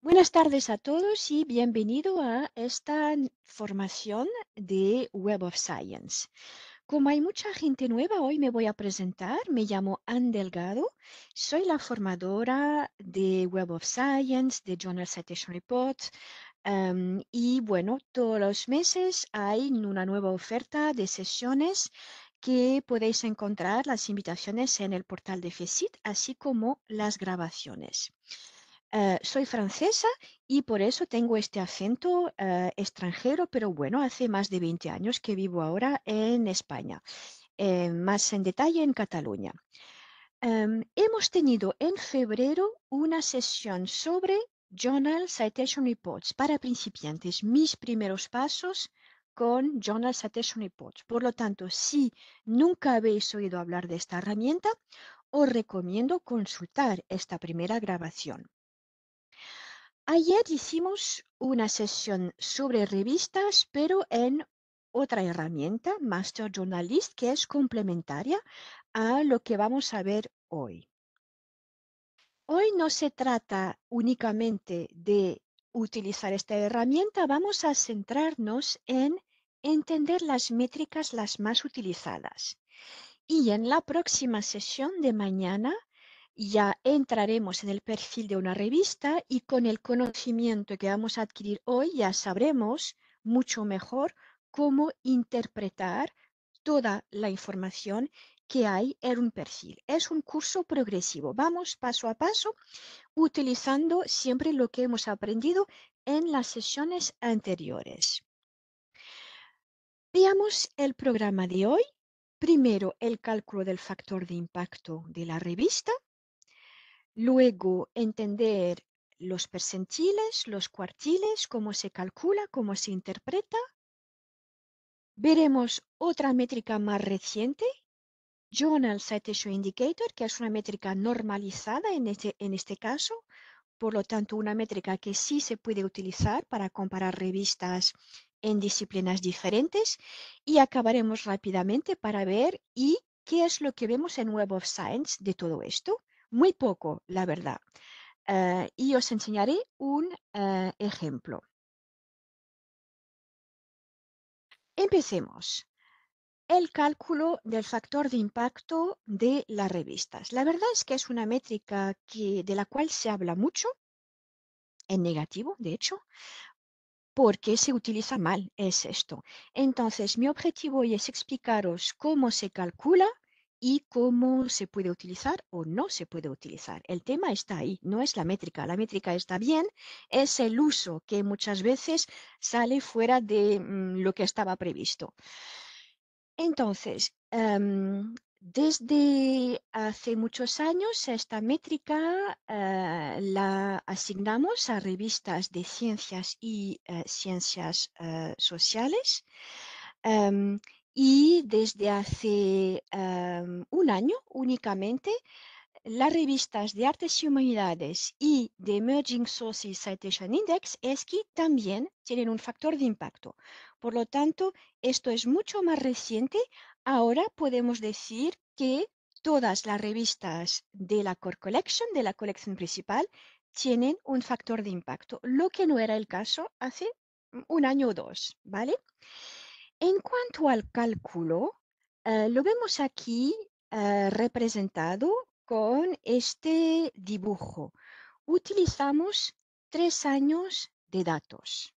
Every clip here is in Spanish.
Buenas tardes a todos y bienvenido a esta formación de Web of Science. Como hay mucha gente nueva, hoy me voy a presentar. Me llamo Anne Delgado, soy la formadora de Web of Science, de Journal Citation Report, em, y bueno, todos los meses hay una nueva oferta de sesiones que podéis encontrar las invitaciones en el portal de FECIT, así como las grabaciones. Eh, soy francesa y por eso tengo este acento eh, extranjero, pero bueno, hace más de 20 años que vivo ahora en España, eh, más en detalle en Cataluña. Em, hemos tenido en febrero una sesión sobre Journal Citation Reports para principiantes, mis primeros pasos con Journal Citation Reports. Por lo tanto, si nunca habéis oído hablar de esta herramienta, os recomiendo consultar esta primera grabación. Ayer hicimos una sesión sobre revistas, pero en otra herramienta, Master Journalist, que es complementaria a lo que vamos a ver hoy. Hoy no se trata únicamente de utilizar esta herramienta, vamos a centrarnos en entender las métricas las más utilizadas. Y en la próxima sesión de mañana ya entraremos en el perfil de una revista y con el conocimiento que vamos a adquirir hoy ya sabremos mucho mejor cómo interpretar toda la información que hay en un perfil. Es un curso progresivo. Vamos paso a paso utilizando siempre lo que hemos aprendido en las sesiones anteriores. Veamos el programa de hoy. Primero, el cálculo del factor de impacto de la revista. Luego, entender los percentiles, los cuartiles, cómo se calcula, cómo se interpreta. Veremos otra métrica más reciente, Journal Citation Indicator, que es una métrica normalizada este, en este, caso, por lo tanto una métrica que sí se puede utilizar para comparar revistas en disciplinas diferentes y acabaremos rápidamente para ver y qué es lo que vemos en Web of Science de todo esto. Muy poco, la verdad. Eh, y os enseñaré un eh, ejemplo. Empecemos. El cálculo del factor de impacto de las revistas. La verdad es que es una métrica que, de la cual se habla mucho, en negativo, de hecho, porque se utiliza mal, es esto. Entonces, mi objetivo hoy es explicaros cómo se calcula y cómo se puede utilizar o no se puede utilizar. El tema está ahí, no es la métrica. La métrica está bien, es el uso que muchas veces sale fuera de mm, lo que estaba previsto. Entonces, em, desde hace muchos años esta métrica eh, la asignamos a revistas de ciencias y eh, ciencias eh, sociales. Em, y desde hace un año únicamente las revistas de Artes y Humanidades y de Emerging Sources Citation Index es que también tienen un factor de impacto. Por lo tanto, esto es mucho más reciente. Ahora podemos decir que todas las revistas de la Core Collection, de la colección principal, tienen un factor de impacto, lo que no era el caso hace un año o dos, ¿vale? al cálculo, eh, lo vemos aquí eh, representado con este dibujo. Utilizamos tres años de datos.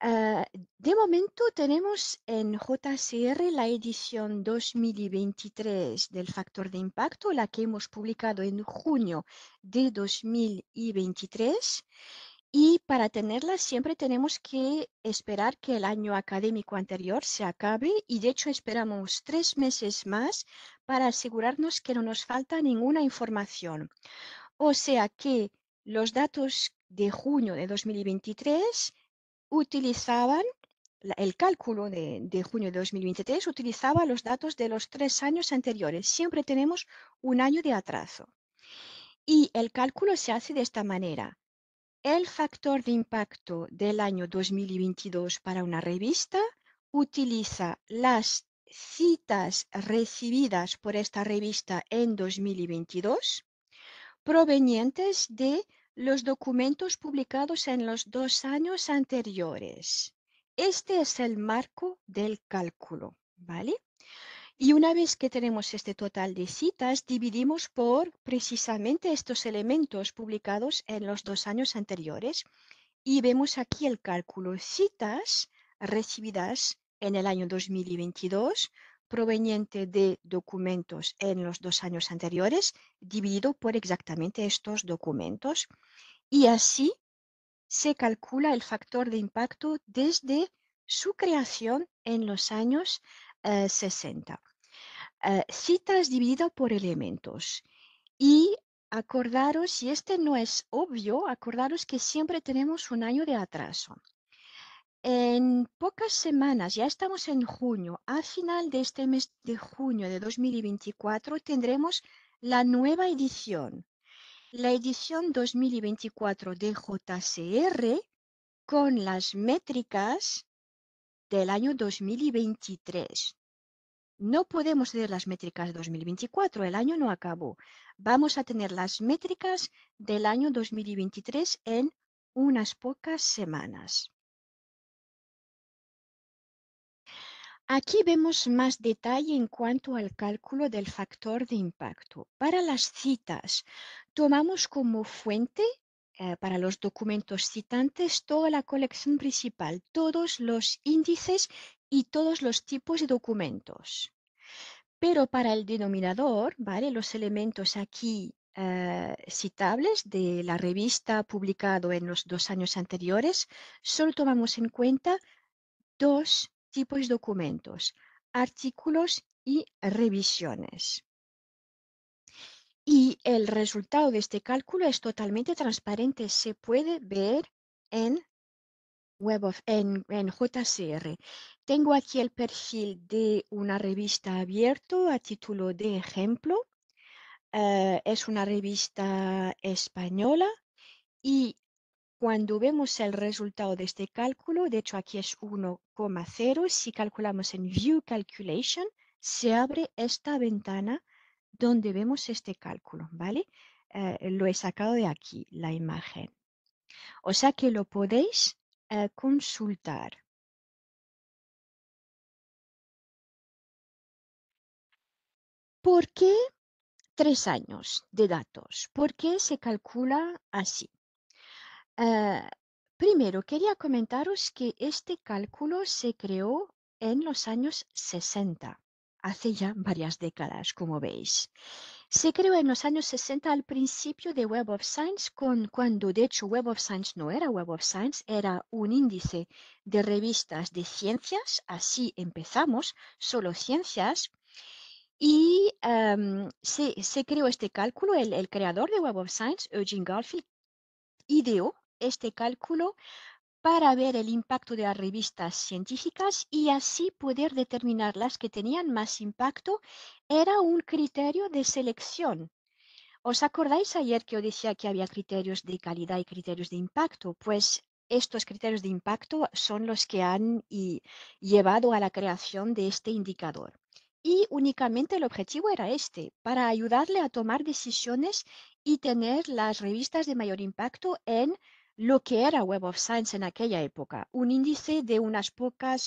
Eh, de momento tenemos en JCR la edición 2023 del factor de impacto, la que hemos publicado en junio de 2023, y para tenerlas siempre tenemos que esperar que el año académico anterior se acabe y de hecho esperamos tres meses más para asegurarnos que no nos falta ninguna información. O sea que los datos de junio de 2023 utilizaban, el cálculo de, de junio de 2023 utilizaba los datos de los tres años anteriores. Siempre tenemos un año de atraso. Y el cálculo se hace de esta manera el factor de impacto del año 2022 para una revista utiliza las citas recibidas por esta revista en 2022 provenientes de los documentos publicados en los dos años anteriores. Este es el marco del cálculo, ¿vale? Y una vez que tenemos este total de citas, dividimos por precisamente estos elementos publicados en los dos años anteriores y vemos aquí el cálculo citas recibidas en el año 2022 proveniente de documentos en los dos años anteriores dividido por exactamente estos documentos y así se calcula el factor de impacto desde su creación en los años 60. Eh, eh, citas divididas por elementos. Y acordaros, si este no es obvio, acordaros que siempre tenemos un año de atraso. En pocas semanas, ya estamos en junio, al final de este mes de junio de 2024 tendremos la nueva edición, la edición 2024 de JCR con las métricas del año 2023. No podemos tener las métricas 2024, el año no acabó. Vamos a tener las métricas del año 2023 en unas pocas semanas. Aquí vemos más detalle en cuanto al cálculo del factor de impacto. Para las citas, tomamos como fuente eh, para los documentos citantes toda la colección principal, todos los índices y todos los tipos de documentos. Pero para el denominador, ¿vale? los elementos aquí eh, citables de la revista publicado en los dos años anteriores, solo tomamos en cuenta dos tipos de documentos, artículos y revisiones. Y el resultado de este cálculo es totalmente transparente, se puede ver en Web en, JCR. Tengo aquí el perfil de una revista abierto a título de ejemplo. Eh, es una revista española y cuando vemos el resultado de este cálculo, de hecho aquí es 1,0, si calculamos en View Calculation, se abre esta ventana donde vemos este cálculo, ¿vale? Eh, lo he sacado de aquí, la imagen. O sea que lo podéis eh, consultar. ¿Por qué tres años de datos? ¿Por qué se calcula así? Eh, primero, quería comentaros que este cálculo se creó en los años 60 hace ya varias décadas, como veis. Se creó en los años 60 al principio de Web of Science, cuando de hecho Web of Science no era Web of Science, era un índice de revistas de ciencias, así empezamos, solo ciencias, y em, se, creó este cálculo, el creador de Web of Science, Eugene Garfield, ideó este cálculo para ver el impacto de las revistas científicas y así poder determinar las que tenían más impacto, era un criterio de selección. ¿Os acordáis ayer que yo decía que había criterios de calidad y criterios de impacto? Pues estos criterios de impacto son los que han llevado a la creación de este indicador. Y únicamente el objetivo era este, para ayudarle a tomar decisiones y tener las revistas de mayor impacto en lo que era Web of Science en aquella época, un índice de unas pocas,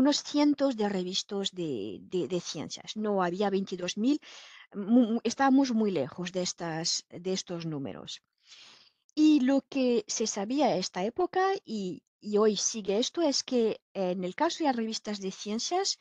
unos cientos de revistas de, ciencias. No había 22.000, estábamos muy lejos de, estas, de estos números. Y lo que se sabía en esta época, y, y hoy sigue esto, es que en el caso de las revistas de ciencias,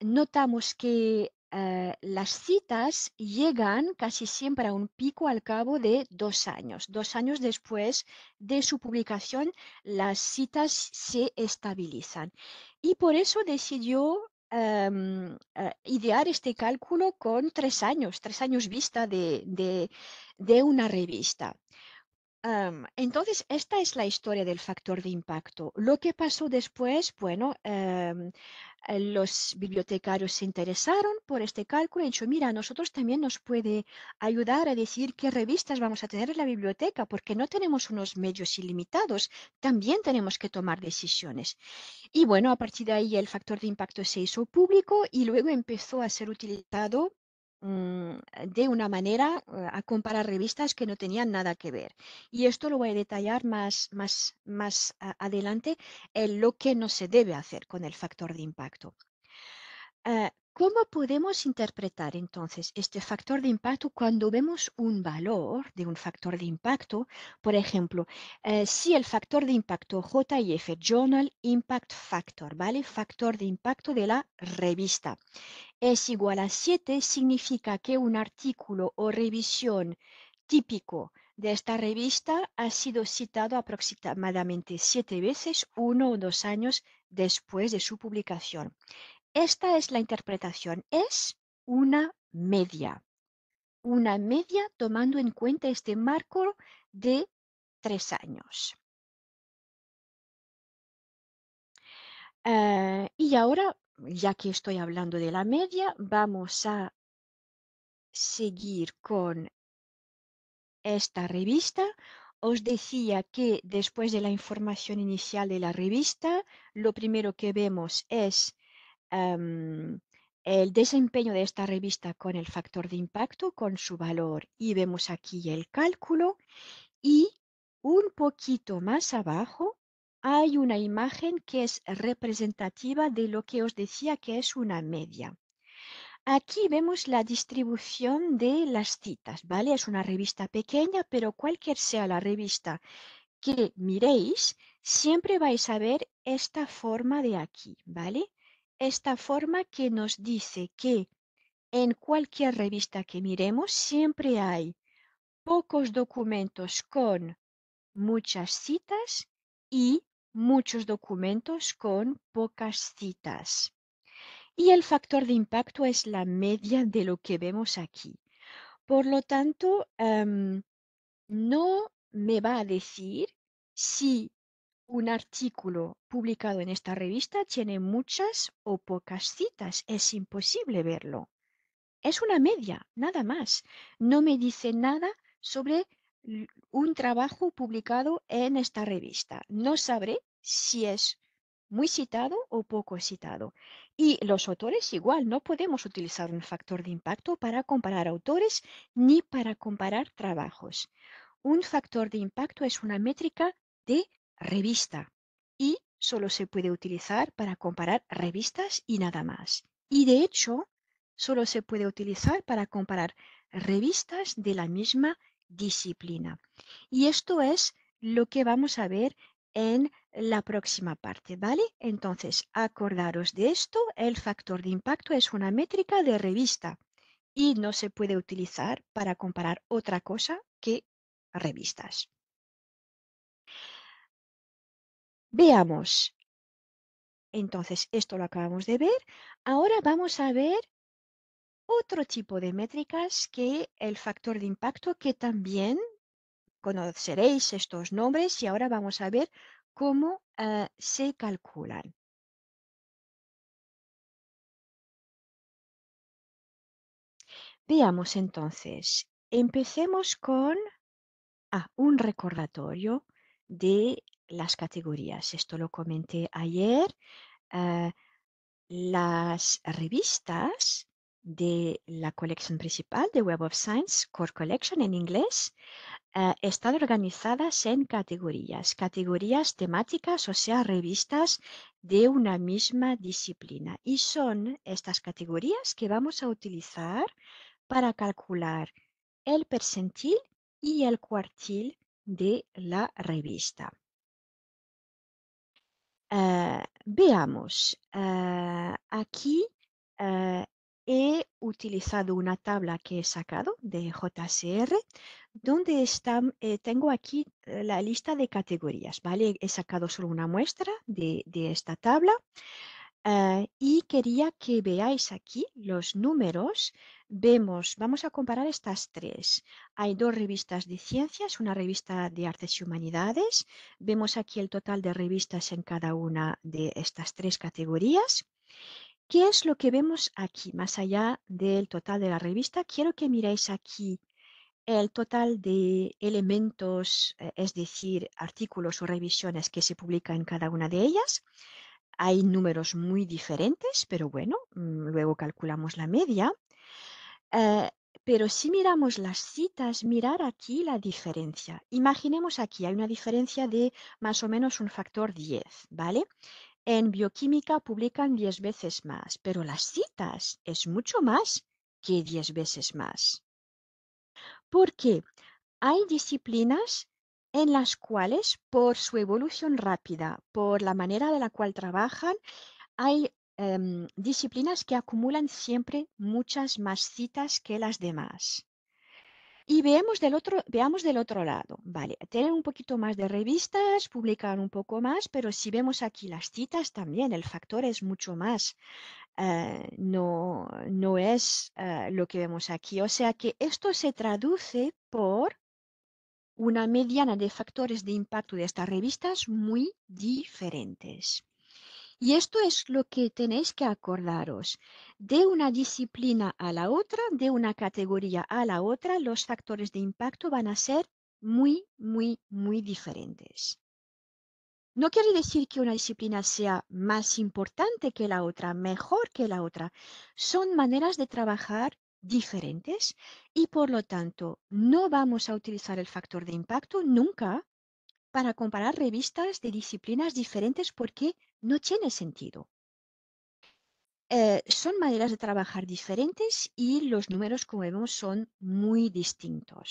notamos que eh, las citas llegan casi siempre a un pico al cabo de dos años. Dos años después de su publicación, las citas se estabilizan. Y por eso decidió em, eh, idear este cálculo con tres años, tres años vista de una revista entonces, esta es la historia del factor de impacto. Lo que pasó después, bueno, em, eh, los bibliotecarios se interesaron por este cálculo y dicho, mira, a nosotros también nos puede ayudar a decir qué revistas vamos a tener en la biblioteca, porque no tenemos unos medios ilimitados, también tenemos que tomar decisiones. Y bueno, a partir de ahí el factor de impacto se hizo público y luego empezó a ser utilizado Mm, de una manera eh, a comparar revistas que no tenían nada que ver. Y esto lo voy a detallar más, más, más adelante, en lo que no se debe hacer con el factor de impacto. Eh, ¿Cómo podemos interpretar entonces este factor de impacto cuando vemos un valor de un factor de impacto? Por ejemplo, eh, si el factor de impacto JIF, Journal Impact Factor, ¿vale? Factor de impacto de la revista es igual a 7 significa que un artículo o revisión típico de esta revista ha sido citado aproximadamente siete veces uno o dos años después de su publicación. Esta es la interpretación, es una media, una media tomando en cuenta este marco de tres años. Eh, y ahora ya que estoy hablando de la media, vamos a seguir con esta revista. Os decía que después de la información inicial de la revista, lo primero que vemos es em, el desempeño de esta revista con el factor de impacto, con su valor, y vemos aquí el cálculo. Y un poquito más abajo hay una imagen que es representativa de lo que os decía que es una media. Aquí vemos la distribución de las citas, ¿vale? Es una revista pequeña, pero cualquier sea la revista que miréis, siempre vais a ver esta forma de aquí, ¿vale? Esta forma que nos dice que en cualquier revista que miremos siempre hay pocos documentos con muchas citas y muchos documentos con pocas citas. Y el factor de impacto es la media de lo que vemos aquí. Por lo tanto, em, no me va a decir si un artículo publicado en esta revista tiene muchas o pocas citas. Es imposible verlo. Es una media, nada más. No me dice nada sobre un trabajo publicado en esta revista. No sabré si es muy citado o poco citado. Y los autores igual, no podemos utilizar un factor de impacto para comparar autores ni para comparar trabajos. Un factor de impacto es una métrica de revista y solo se puede utilizar para comparar revistas y nada más. Y de hecho, solo se puede utilizar para comparar revistas de la misma disciplina. Y esto es lo que vamos a ver en la próxima parte, ¿vale? Entonces, acordaros de esto, el factor de impacto es una métrica de revista y no se puede utilizar para comparar otra cosa que revistas. Veamos. Entonces, esto lo acabamos de ver. Ahora vamos a ver otro tipo de métricas que el factor de impacto, que también conoceréis estos nombres y ahora vamos a ver cómo eh, se calculan. Veamos entonces, empecemos con ah, un recordatorio de las categorías. Esto lo comenté ayer. Eh, las revistas de la colección principal de Web of Science, Core Collection en inglés, eh, están organizadas en categorías, categorías temáticas, o sea, revistas de una misma disciplina. Y son estas categorías que vamos a utilizar para calcular el percentil y el cuartil de la revista. Eh, veamos, eh, aquí he utilizado una tabla que he sacado de JCR, donde está, eh, tengo aquí eh, la lista de categorías, ¿vale? He sacado solo una muestra de, esta tabla eh, y quería que veáis aquí los números. Vemos, vamos a comparar estas tres. Hay dos revistas de ciencias, una revista de artes y humanidades. Vemos aquí el total de revistas en cada una de estas tres categorías. ¿Qué es lo que vemos aquí? Más allá del total de la revista, quiero que miréis aquí el total de elementos, eh, es decir, artículos o revisiones que se publican en cada una de ellas. Hay números muy diferentes, pero bueno, mm, luego calculamos la media. Eh, pero si miramos las citas, mirar aquí la diferencia. Imaginemos aquí, hay una diferencia de más o menos un factor 10, ¿vale? En bioquímica publican 10 veces más, pero las citas es mucho más que 10 veces más. Porque hay disciplinas en las cuales, por su evolución rápida, por la manera de la cual trabajan, hay em, disciplinas que acumulan siempre muchas más citas que las demás. Y veamos del otro, veamos del otro lado, ¿vale? Tener un poquito más de revistas, publican un poco más, pero si vemos aquí las citas también, el factor es mucho más, eh, no, no es eh, lo que vemos aquí. O sea que esto se traduce por una mediana de factores de impacto de estas revistas muy diferentes. Y esto es lo que tenéis que acordaros. De una disciplina a la otra, de una categoría a la otra, los factores de impacto van a ser muy, muy, muy diferentes. No quiere decir que una disciplina sea más importante que la otra, mejor que la otra. Son maneras de trabajar diferentes y por lo tanto no vamos a utilizar el factor de impacto nunca para comparar revistas de disciplinas diferentes porque no tiene sentido. Eh, son maneras de trabajar diferentes y los números, como vemos, son muy distintos.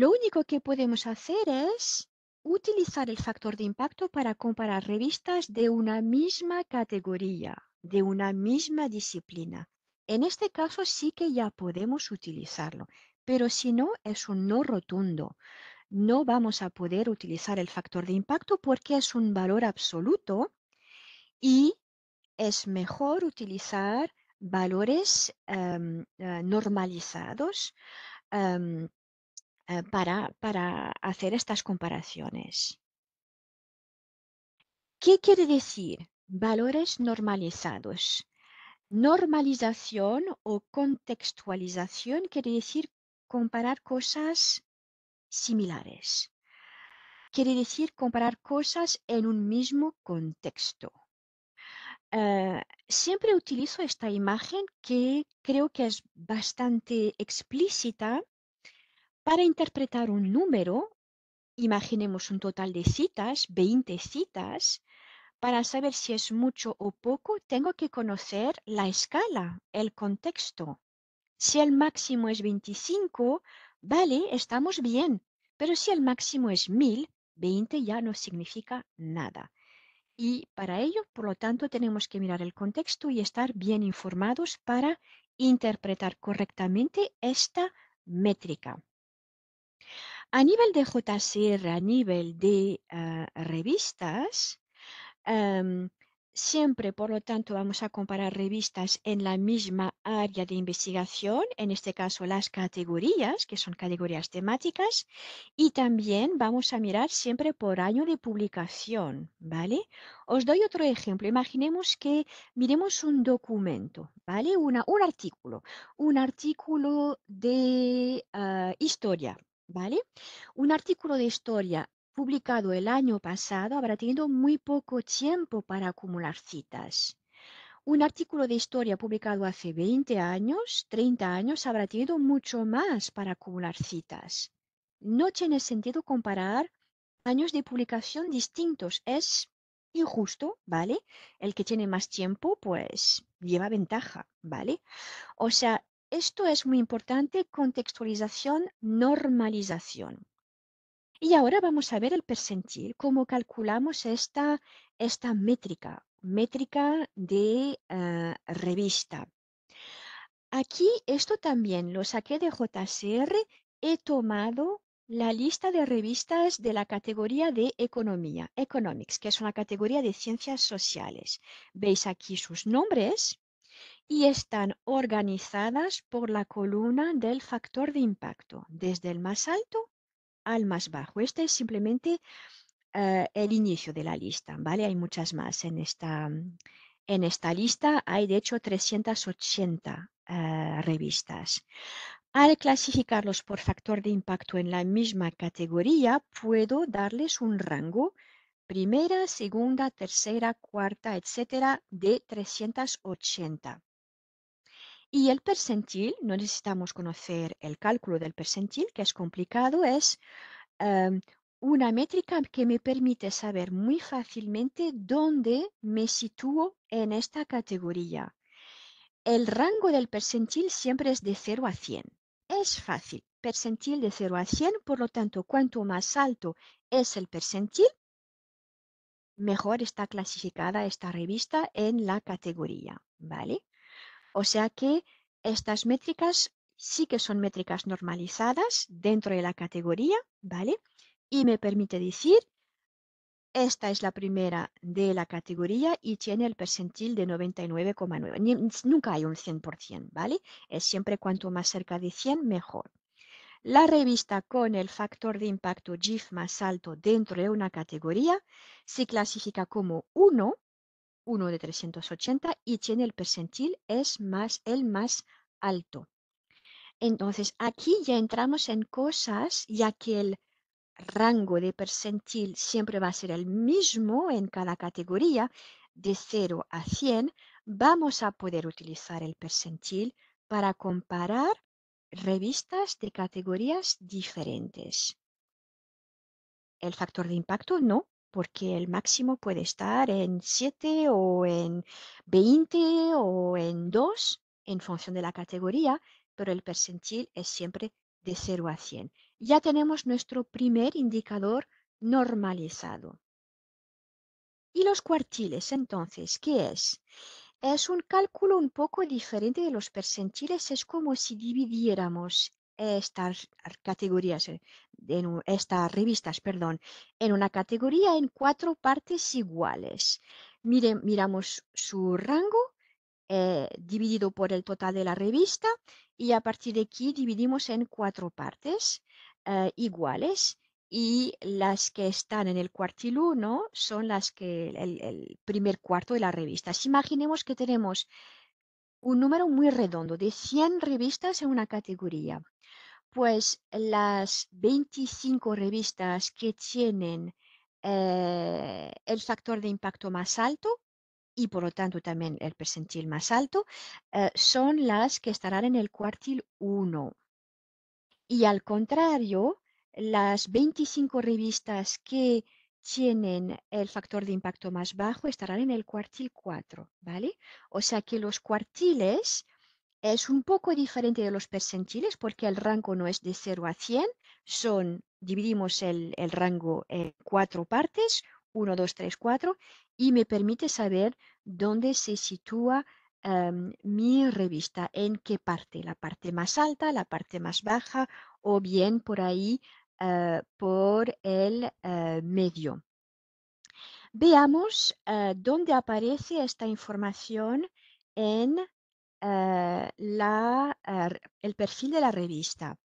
Lo único que podemos hacer es utilizar el factor de impacto para comparar revistas de una misma categoría, de una misma disciplina. En este caso sí que ya podemos utilizarlo, pero si no, es un no rotundo no vamos a poder utilizar el factor de impacto porque es un valor absoluto y es mejor utilizar valores em, eh, normalizados em, eh, para, para hacer estas comparaciones. ¿Qué quiere decir valores normalizados? Normalización o contextualización quiere decir comparar cosas similares. Quiere decir comparar cosas en un mismo contexto. Eh, siempre utilizo esta imagen que creo que es bastante explícita para interpretar un número. Imaginemos un total de citas, 20 citas. Para saber si es mucho o poco, tengo que conocer la escala, el contexto. Si el máximo es 25, Vale, estamos bien, pero si el máximo es 1000, 20 ya no significa nada. Y para ello, por lo tanto, tenemos que mirar el contexto y estar bien informados para interpretar correctamente esta métrica. A nivel de JCR, a nivel de ah, revistas, em, Siempre, por lo tanto, vamos a comparar revistas en la misma área de investigación, en este caso las categorías, que son categorías temáticas, y también vamos a mirar siempre por año de publicación, ¿vale? Os doy otro ejemplo. Imaginemos que miremos un documento, ¿vale? un artículo, un artículo de ah, historia, ¿vale? Un artículo de historia publicado el año pasado, habrá tenido muy poco tiempo para acumular citas. Un artículo de historia publicado hace 20 años, 30 años, habrá tenido mucho más para acumular citas. No tiene sentido comparar años de publicación distintos. Es injusto, ¿vale? El que tiene más tiempo, pues lleva ventaja, ¿vale? O sea, esto es muy importante, contextualización, normalización. Y ahora vamos a ver el percentil, cómo calculamos esta, esta métrica, métrica de eh, revista. Aquí esto también lo saqué de JCR, he tomado la lista de revistas de la categoría de economía, economics, que es una categoría de ciencias sociales. Veis aquí sus nombres y están organizadas por la columna del factor de impacto, desde el más alto al más bajo. Este es simplemente eh, el inicio de la lista, ¿vale? Hay muchas más en esta, mm, en esta lista. Hay, de hecho, 380 eh, revistas. Al clasificarlos por factor de impacto en la misma categoría, puedo darles un rango primera, segunda, tercera, cuarta, etcétera, de 380. Y el percentil, no necesitamos conocer el cálculo del percentil, que es complicado, es em, una métrica que me permite saber muy fácilmente dónde me sitúo en esta categoría. El rango del percentil siempre es de 0 a 100. Es fácil, percentil de 0 a 100, por lo tanto, cuanto más alto es el percentil, mejor está clasificada esta revista en la categoría, ¿vale? O sea que estas métricas sí que son métricas normalizadas dentro de la categoría, ¿vale? Y me permite decir, esta es la primera de la categoría y tiene el percentil de 99,9. Nunca hay un 100%, ¿vale? Es siempre cuanto más cerca de 100, mejor. La revista con el factor de impacto GIF más alto dentro de una categoría se clasifica como 1 uno de 380 y tiene el percentil es más el más alto. Entonces aquí ya entramos en cosas ya que el rango de percentil siempre va a ser el mismo en cada categoría de 0 a 100, vamos a poder utilizar el percentil para comparar revistas de categorías diferentes. El factor de impacto no, porque el máximo puede estar en 7 o en 20 o en 2 en función de la categoría, pero el percentil es siempre de 0 a 100. Ya tenemos nuestro primer indicador normalizado. ¿Y los cuartiles entonces? ¿Qué es? Es un cálculo un poco diferente de los percentiles, es como si dividiéramos estas categorías, eh, estas revistas, perdón, en una categoría en cuatro partes iguales. Mire, miramos su rango eh, dividido por el total de la revista y a partir de aquí dividimos en cuatro partes eh, iguales y las que están en el cuartil 1 son las que el, primer cuarto de la revista. imaginemos que tenemos un número muy redondo de 100 revistas en una categoría pues las 25 revistas que tienen eh, el factor de impacto más alto y por lo tanto también el percentil más alto eh, son las que estarán en el cuartil 1. Y al contrario, las 25 revistas que tienen el factor de impacto más bajo estarán en el cuartil 4, ¿vale? O sea que los cuartiles es un poco diferente de los percentiles porque el rango no es de 0 a 100, son, dividimos el, rango en cuatro partes, 1, 2, 3, 4, y me permite saber dónde se sitúa em, mi revista, en qué parte, la parte más alta, la parte más baja, o bien por ahí, eh, por el eh, medio. Veamos eh, dónde aparece esta información en eh, eh, el perfil de la revista.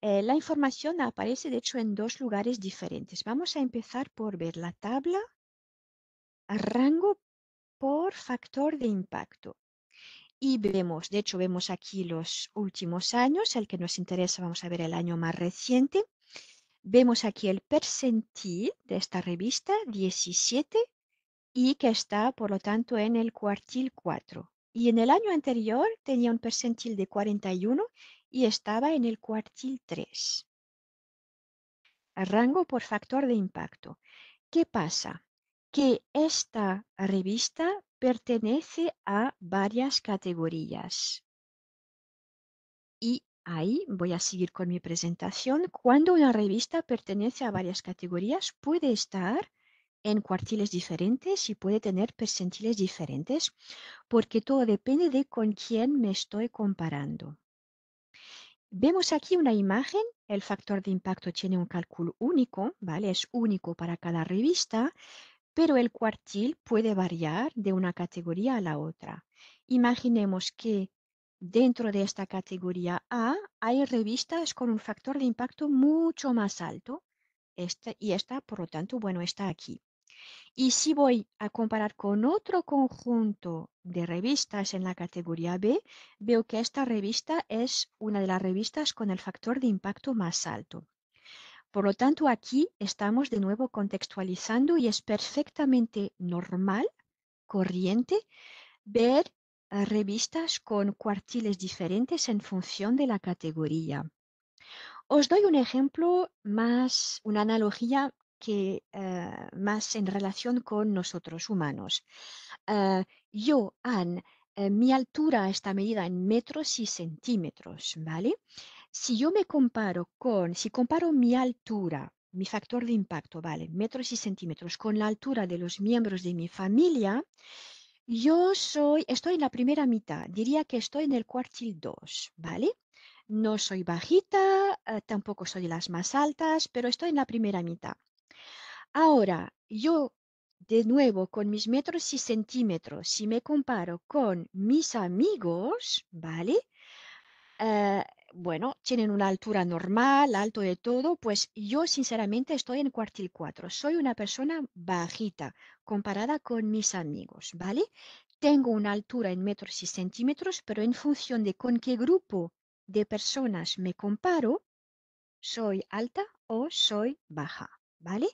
Eh, la información aparece, de hecho, en dos lugares diferentes. Vamos a empezar por ver la tabla rango por factor de impacto. Y vemos, de hecho, vemos aquí los últimos años, el que nos interesa, vamos a ver el año más reciente. Vemos aquí el percentil de esta revista, 17, y que está, por lo tanto, en el cuartil 4 y en el año anterior tenía un percentil de 41 y estaba en el cuartil 3. Rango por factor de impacto. ¿Qué pasa? Que esta revista pertenece a varias categorías. Y ahí voy a seguir con mi presentación. Cuando una revista pertenece a varias categorías, puede estar en cuartiles diferentes y puede tener percentiles diferentes porque todo depende de con quién me estoy comparando. Vemos aquí una imagen, el factor de impacto tiene un cálculo único, ¿vale? Es único para cada revista, pero el cuartil puede variar de una categoría a la otra. Imaginemos que dentro de esta categoría A hay revistas con un factor de impacto mucho más alto, este y esta, por lo tanto, bueno, está aquí. Y si voy a comparar con otro conjunto de revistas en la categoría B, veo que esta revista es una de las revistas con el factor de impacto más alto. Por lo tanto, aquí estamos de nuevo contextualizando y es perfectamente normal, corriente, ver eh, revistas con cuartiles diferentes en función de la categoría. Os doy un ejemplo más, una analogía que eh, más en relación con nosotros humanos. Eh, yo, Anne, eh, mi altura está medida en metros y centímetros, ¿vale? Si yo me comparo con, si comparo mi altura, mi factor de impacto, ¿vale? Metros y centímetros con la altura de los miembros de mi familia, yo soy, estoy en la primera mitad, diría que estoy en el cuartil 2, ¿vale? No soy bajita, tampoco soy de las más altas, pero estoy en la primera mitad. Ahora, yo, de nuevo, con mis metros y centímetros, si me comparo con mis amigos, ¿vale? Eh, bueno, tienen una altura normal, alto de todo, pues yo sinceramente estoy en cuartil 4. Soy una persona bajita comparada con mis amigos, ¿vale? Tengo una altura en metros y centímetros, pero en función de con qué grupo de personas me comparo, soy alta o soy baja, ¿vale?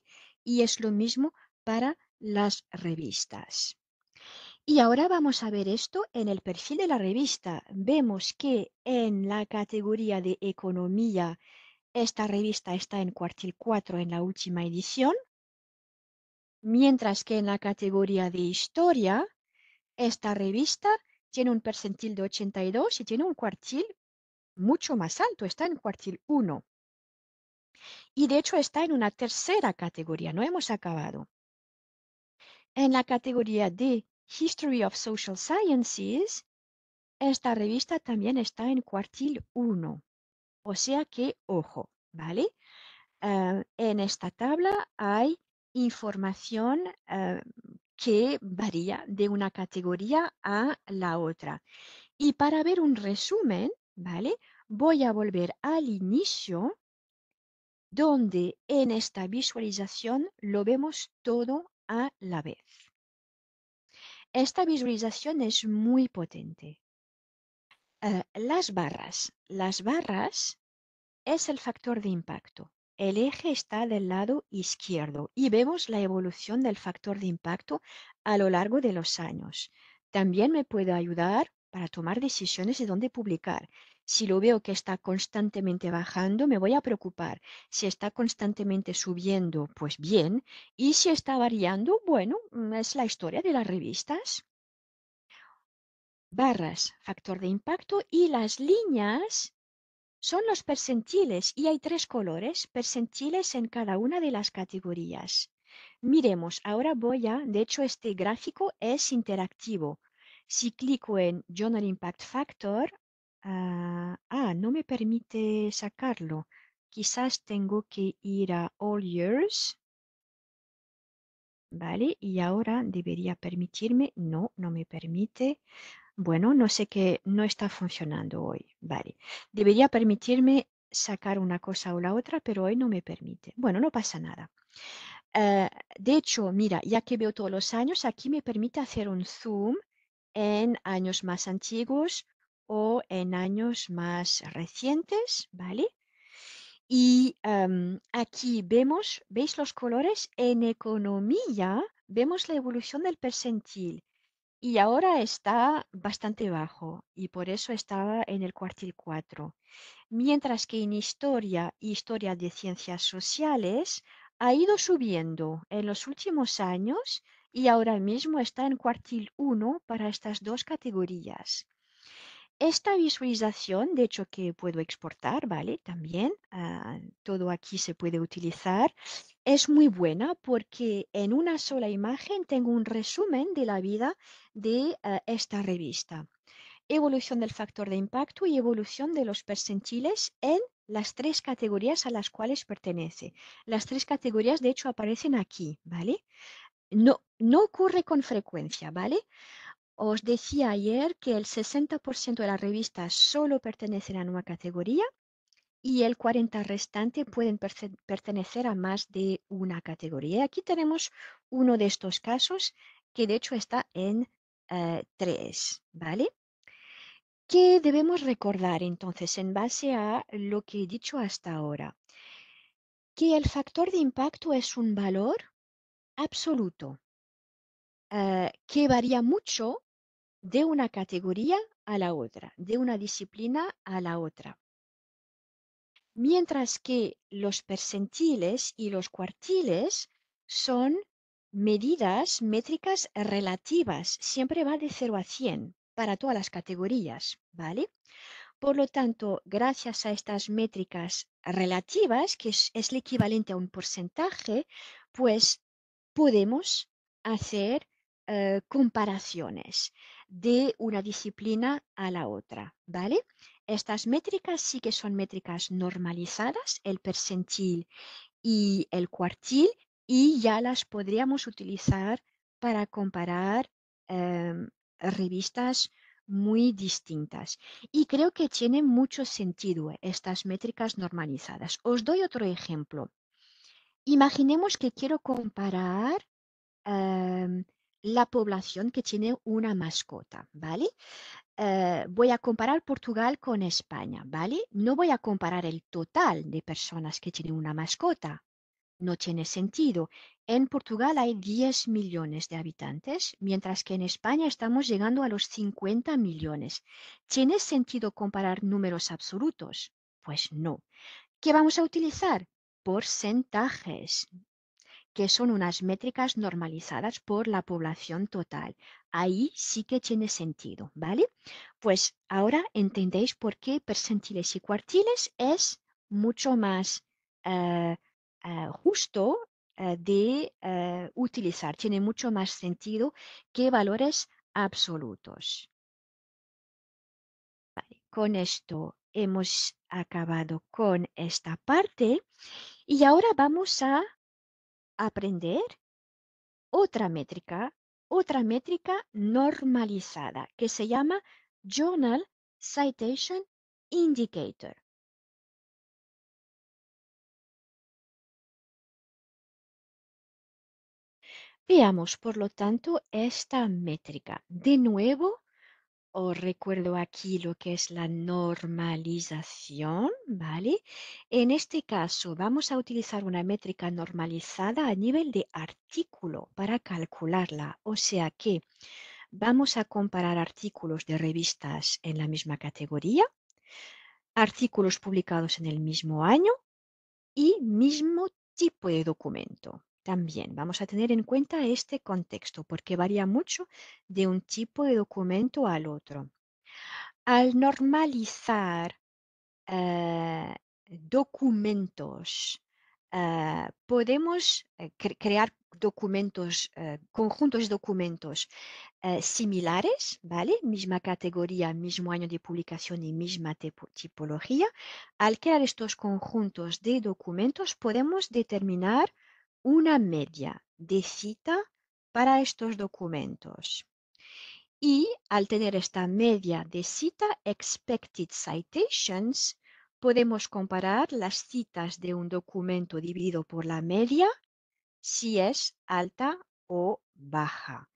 y es lo mismo para las revistas. Y ahora vamos a ver esto en el perfil de la revista. Vemos que en la categoría de economía, esta revista está en cuartil 4 en la última edición, mientras que en la categoría de historia, esta revista tiene un percentil de 82 y tiene un cuartil mucho más alto, está en cuartil 1 y de hecho está en una tercera categoría, no hemos acabado. En la categoría de History of Social Sciences, esta revista también está en cuartil 1, o sea que, ojo, ¿vale? Ah, en esta tabla hay información ah, que varía de una categoría a la otra. Y para ver un resumen, ¿vale? Voy a volver al inicio donde en esta visualización lo vemos todo a la vez. Esta visualización es muy potente. Eh, las barras. Las barras es el factor de impacto. El eje está del lado izquierdo y vemos la evolución del factor de impacto a lo largo de los años. También me puede ayudar para tomar decisiones de dónde publicar. Si lo veo que está constantemente bajando, me voy a preocupar. Si está constantemente subiendo, pues bien. Y si está variando, bueno, mm, es la historia de las revistas. Barras, factor de impacto y las líneas son los percentiles y hay tres colores, percentiles en cada una de las categorías. Miremos, ahora voy a, de hecho este gráfico es interactivo. Si clico en Journal Impact Factor, Ah, ah, no me permite sacarlo. Quizás tengo que ir a All Years. ¿Vale? Y ahora debería permitirme. No, no me permite. Bueno, no sé qué, no está funcionando hoy. Vale. Debería permitirme sacar una cosa o la otra, pero hoy no me permite. Bueno, no pasa nada. Eh, de hecho, mira, ya que veo todos los años, aquí me permite hacer un zoom en años más antiguos o en años más recientes, ¿vale? Y em, aquí vemos, ¿veis los colores? En economía vemos la evolución del percentil y ahora está bastante bajo y por eso estaba en el cuartil 4. Mientras que en historia y historia de ciencias sociales ha ido subiendo en los últimos años y ahora mismo está en cuartil 1 para estas dos categorías. Esta visualización, de hecho, que puedo exportar, ¿vale? También ah, todo aquí se puede utilizar. Es muy buena porque en una sola imagen tengo un resumen de la vida de ah, esta revista. Evolución del factor de impacto y evolución de los percentiles en las tres categorías a las cuales pertenece. Las tres categorías, de hecho, aparecen aquí, ¿vale? No, no ocurre con frecuencia, ¿vale? Os decía ayer que el 60% de las revistas solo pertenecen a una categoría y el 40% restante pueden pertenecer a más de una categoría. aquí tenemos uno de estos casos que de hecho está en 3, eh, ¿vale? ¿Qué debemos recordar entonces en base a lo que he dicho hasta ahora? Que el factor de impacto es un valor absoluto eh, que varía mucho de una categoría a la otra, de una disciplina a la otra. Mientras que los percentiles y los cuartiles son medidas métricas relativas, siempre va de 0 a 100 para todas las categorías, ¿vale? Por lo tanto, gracias a estas métricas relativas, que es, el equivalente a un porcentaje, pues podemos hacer eh, comparaciones de una disciplina a la otra, ¿vale? Estas métricas sí que son métricas normalizadas, el percentil y el cuartil, y ya las podríamos utilizar para comparar em, revistas muy distintas. Y creo que tiene mucho sentido eh, estas métricas normalizadas. Os doy otro ejemplo. Imaginemos que quiero comparar em, la población que tiene una mascota, ¿vale? Eh, voy a comparar Portugal con España, ¿vale? No voy a comparar el total de personas que tienen una mascota. No tiene sentido. En Portugal hay 10 millones de habitantes, mientras que en España estamos llegando a los 50 millones. ¿Tiene sentido comparar números absolutos? Pues no. ¿Qué vamos a utilizar? Porcentajes que son unas métricas normalizadas por la población total. Ahí sí que tiene sentido, ¿vale? Pues ahora entendéis por qué percentiles y cuartiles es mucho más eh, eh, justo eh, de utilizar, tiene mucho más sentido que valores absolutos. con esto hemos acabado con esta parte y ahora vamos a aprender otra métrica, otra métrica normalizada que se llama Journal Citation Indicator. Veamos, por lo tanto, esta métrica. De nuevo, os recuerdo aquí lo que es la normalización, ¿vale? En este caso vamos a utilizar una métrica normalizada a nivel de artículo para calcularla, o sea que vamos a comparar artículos de revistas en la misma categoría, artículos publicados en el mismo año y mismo tipo de documento. También vamos a tener en cuenta este contexto porque varía mucho de un tipo de documento al otro. Al normalizar eh, documentos, eh, podemos eh, crear documentos, conjuntos de documentos similares, ¿vale? Misma categoría, mismo año de publicación y misma tipología. Al crear estos conjuntos de documentos podemos determinar una media de cita para estos documentos. Y al tener esta media de cita expected citations, podemos comparar las citas de un documento dividido por la media si es alta o baja.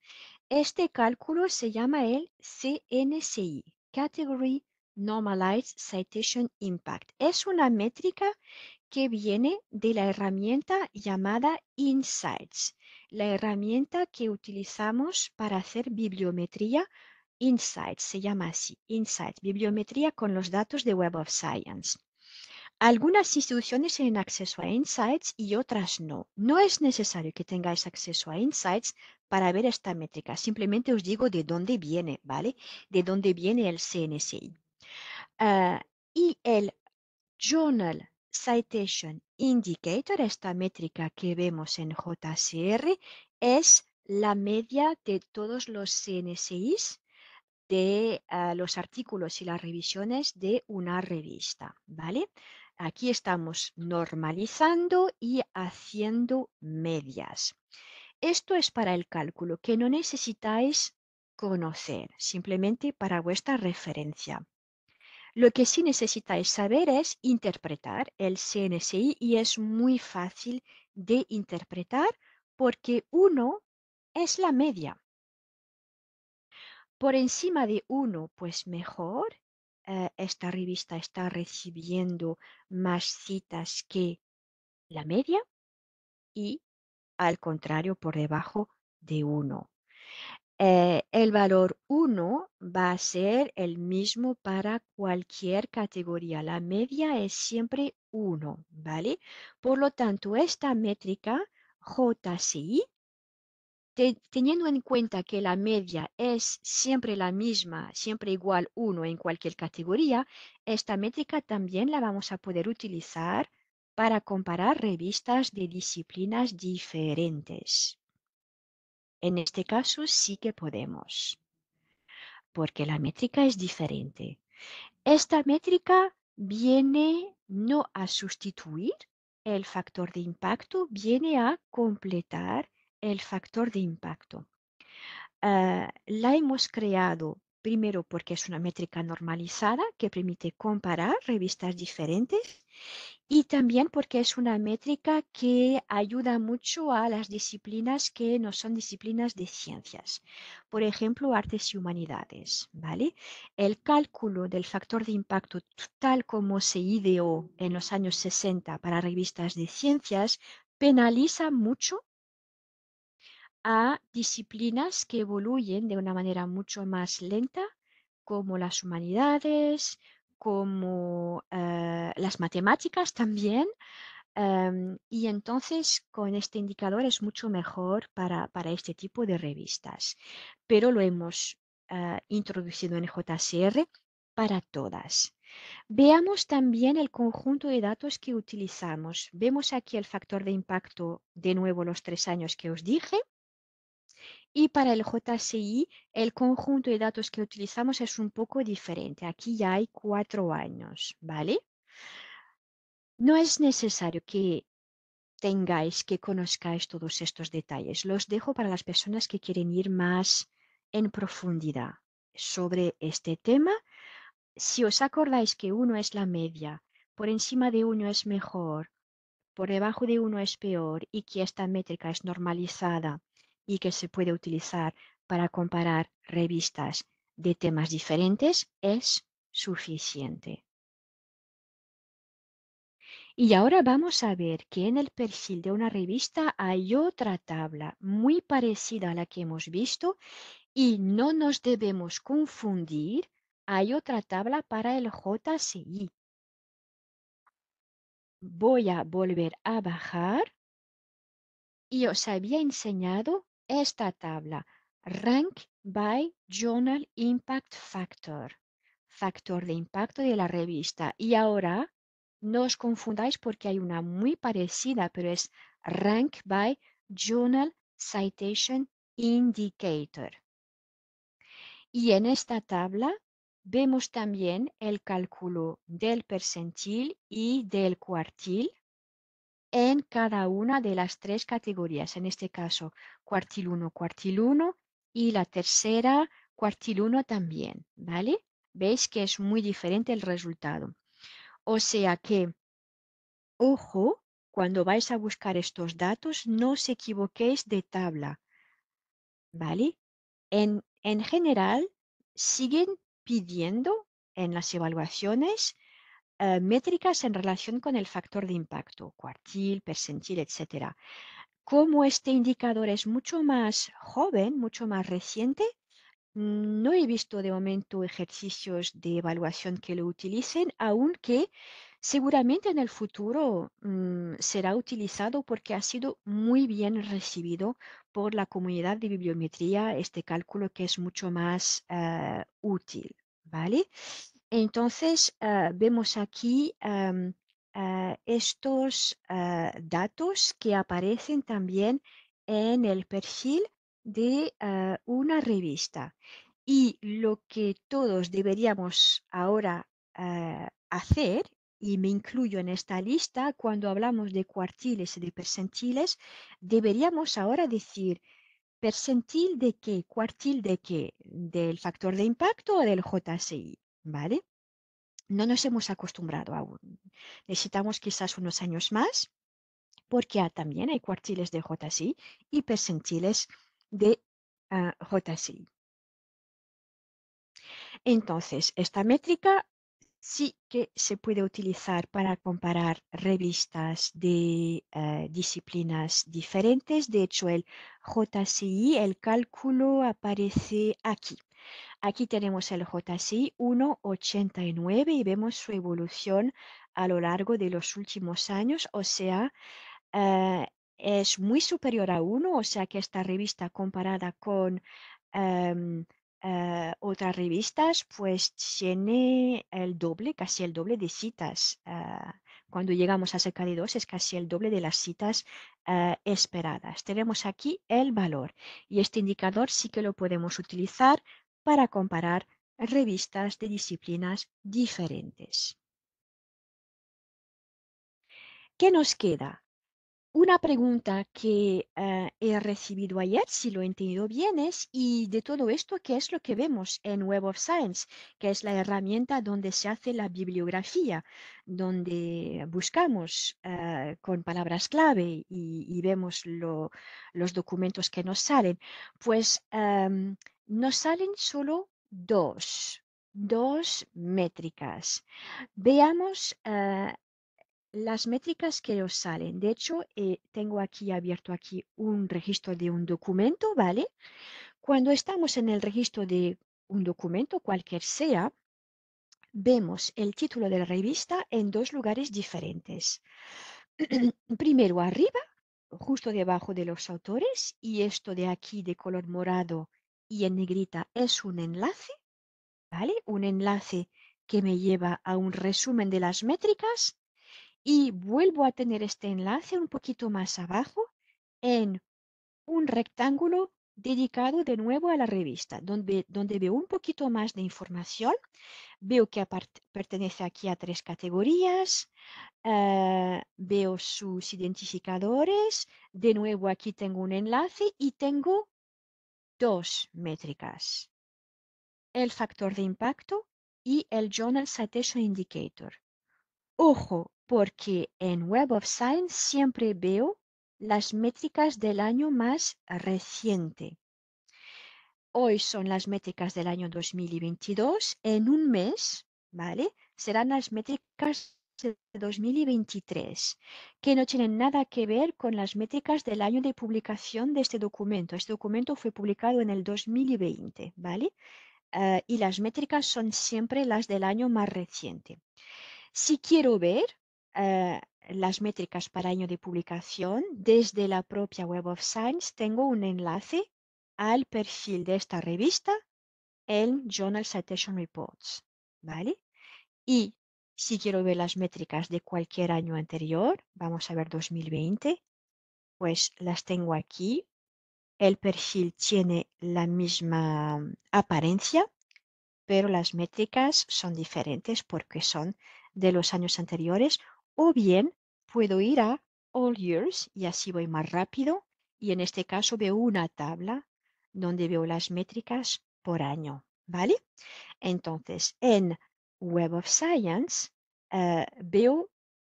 Este cálculo se llama el CNCI, Category Normalized Citation Impact. Es una métrica que viene de la herramienta llamada Insights, la herramienta que utilizamos para hacer bibliometría. Insights se llama así, Insights, bibliometría con los datos de Web of Science. Algunas instituciones tienen acceso a Insights y otras no. No es necesario que tengáis acceso a Insights para ver esta métrica. Simplemente os digo de dónde viene, ¿vale? De dónde viene el CNCI. Ah, y el Journal Citation Indicator, esta métrica que vemos en JCR, es la media de todos los CNSIs de ah, los artículos y las revisiones de una revista, ¿vale? Aquí estamos normalizando y haciendo medias. Esto es para el cálculo que no necesitáis conocer, simplemente para vuestra referencia. Lo que sí necesitáis saber es interpretar el CNSI y es muy fácil de interpretar porque 1 es la media. Por encima de 1, pues mejor. Eh, esta revista está recibiendo más citas que la media y al contrario por debajo de 1. Eh, el valor 1 va a ser el mismo para cualquier categoría. La media es siempre 1, ¿vale? Por lo tanto, esta métrica JCI, teniendo en cuenta que la media es siempre la misma, siempre igual 1 en cualquier categoría, esta métrica también la vamos a poder utilizar para comparar revistas de disciplinas diferentes. En este caso sí que podemos, porque la métrica es diferente. Esta métrica viene no a sustituir el factor de impacto, viene a completar el factor de impacto. Eh, la hemos creado primero porque es una métrica normalizada que permite comparar revistas diferentes y también porque es una métrica que ayuda mucho a las disciplinas que no son disciplinas de ciencias. Por ejemplo, artes y humanidades, ¿vale? El cálculo del factor de impacto tal como se ideó en los años 60 para revistas de ciencias penaliza mucho a disciplinas que evoluyen de una manera mucho más lenta, como las humanidades, como eh, las matemáticas también. Em, y entonces con este indicador es mucho mejor para, este tipo de revistas. Pero lo hemos eh, introducido en JCR para todas. Veamos también el conjunto de datos que utilizamos. Vemos aquí el factor de impacto, de nuevo los tres años que os dije, y para el JCI, el conjunto de datos que utilizamos es un poco diferente. Aquí ya hay cuatro años, ¿vale? No es necesario que tengáis, que conozcáis todos estos detalles. Los dejo para las personas que quieren ir más en profundidad sobre este tema. Si os acordáis que uno es la media, por encima de uno es mejor, por debajo de uno es peor y que esta métrica es normalizada y que se puede utilizar para comparar revistas de temas diferentes es suficiente. Y ahora vamos a ver que en el perfil de una revista hay otra tabla muy parecida a la que hemos visto y no nos debemos confundir, hay otra tabla para el JCI. Voy a volver a bajar y os había enseñado esta tabla. Rank by Journal Impact Factor. Factor de impacto de la revista. Y ahora no os confundáis porque hay una muy parecida, pero es Rank by Journal Citation Indicator. Y en esta tabla vemos también el cálculo del percentil y del cuartil en cada una de las tres categorías, en este caso cuartil 1, cuartil 1 y la tercera cuartil 1 también, ¿vale? Veis que es muy diferente el resultado. O sea que, ojo, cuando vais a buscar estos datos, no os equivoquéis de tabla, ¿vale? En, en general, siguen pidiendo en las evaluaciones eh, métricas en relación con el factor de impacto, cuartil, percentil, etc. Como este indicador es mucho más joven, mucho más reciente, mm, no he visto de momento ejercicios de evaluación que lo utilicen, aunque seguramente en el futuro mm, será utilizado porque ha sido muy bien recibido por la comunidad de bibliometría este cálculo que es mucho más eh, útil. ¿Vale? Entonces, ah, vemos aquí ah, estos ah, datos que aparecen también en el perfil de una revista. Y lo que todos deberíamos ahora hacer, y me incluyo en esta lista, cuando hablamos de cuartiles y de percentiles, deberíamos ahora decir, percentil de qué, cuartil de qué, del factor de impacto o del JCI. ¿vale? No nos hemos acostumbrado aún. Necesitamos quizás unos años más porque también hay cuartiles de JSI y percentiles de ah, JSI. Entonces, esta métrica sí que se puede utilizar para comparar revistas de eh, disciplinas diferentes. De hecho, el JSI, el cálculo, aparece aquí. Aquí tenemos el JSI 1,89 y vemos su evolución a lo largo de los últimos años, o sea, eh, es muy superior a 1, o sea que esta revista comparada con em, eh, otras revistas, pues tiene el doble, casi el doble de citas. Eh, cuando llegamos a cerca de dos, es casi el doble de las citas esperadas. Tenemos aquí el valor y este indicador sí que lo podemos utilizar para comparar revistas de disciplinas diferentes. ¿Qué nos queda una pregunta que eh, he recibido ayer, si lo he entendido bien, es, y de todo esto, ¿qué es lo que vemos en Web of Science? Que es la herramienta donde se hace la bibliografía, donde buscamos eh, con palabras clave y, vemos los documentos que nos salen. Pues em, nos salen solo dos, dos métricas. Veamos eh, las métricas que os salen. De hecho, eh, tengo aquí abierto aquí un registro de un documento, ¿vale? Cuando estamos en el registro de un documento, cualquier sea, vemos el título de la revista en dos lugares diferentes. Primero arriba, justo debajo de los autores, y esto de aquí de color morado y en negrita es un enlace, ¿vale? Un enlace que me lleva a un resumen de las métricas y vuelvo a tener este enlace un poquito más abajo en un rectángulo dedicado de nuevo a la revista, donde, donde veo un poquito más de información. Veo que pertenece aquí a tres categorías, eh, veo sus identificadores, de nuevo aquí tengo un enlace y tengo dos métricas, el factor de impacto y el Journal Citation Indicator. Ojo, porque en Web of Science siempre veo las métricas del año más reciente. Hoy son las métricas del año 2022. En un mes, ¿vale? Serán las métricas de 2023, que no tienen nada que ver con las métricas del año de publicación de este documento. Este documento fue publicado en el 2020, ¿vale? Eh, y las métricas son siempre las del año más reciente. Si quiero ver eh, las métricas para año de publicación, desde la propia Web of Science tengo un enlace al perfil de esta revista en Journal Citation Reports, ¿vale? Y si quiero ver las métricas de cualquier año anterior, vamos a ver 2020, pues las tengo aquí. El perfil tiene la misma apariencia, pero las métricas son diferentes porque son de los años anteriores o bien puedo ir a All Years y así voy más rápido y en este caso veo una tabla donde veo las métricas por año, ¿vale? Entonces, en Web of Science eh, veo